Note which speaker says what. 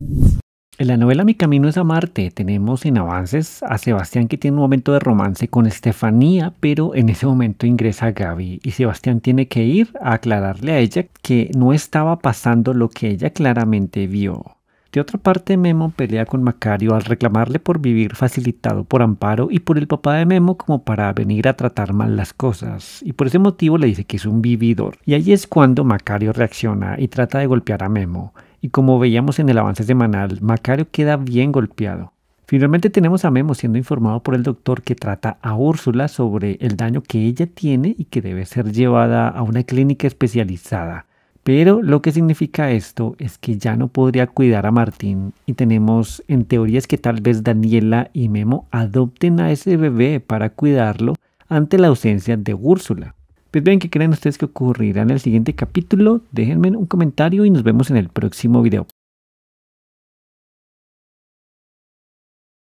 Speaker 1: En la novela Mi Camino es a Marte tenemos en avances a Sebastián que tiene un momento de romance con Estefanía, pero en ese momento ingresa Gaby y Sebastián tiene que ir a aclararle a ella que no estaba pasando lo que ella claramente vio. De otra parte, Memo pelea con Macario al reclamarle por vivir facilitado por Amparo y por el papá de Memo como para venir a tratar mal las cosas, y por ese motivo le dice que es un vividor. Y ahí es cuando Macario reacciona y trata de golpear a Memo y como veíamos en el avance semanal, Macario queda bien golpeado. Finalmente tenemos a Memo siendo informado por el doctor que trata a Úrsula sobre el daño que ella tiene y que debe ser llevada a una clínica especializada. Pero lo que significa esto es que ya no podría cuidar a Martín y tenemos en teorías que tal vez Daniela y Memo adopten a ese bebé para cuidarlo ante la ausencia de Úrsula. Pues bien, ¿qué creen ustedes que ocurrirá en el siguiente capítulo? Déjenme un comentario y
Speaker 2: nos vemos en el próximo video.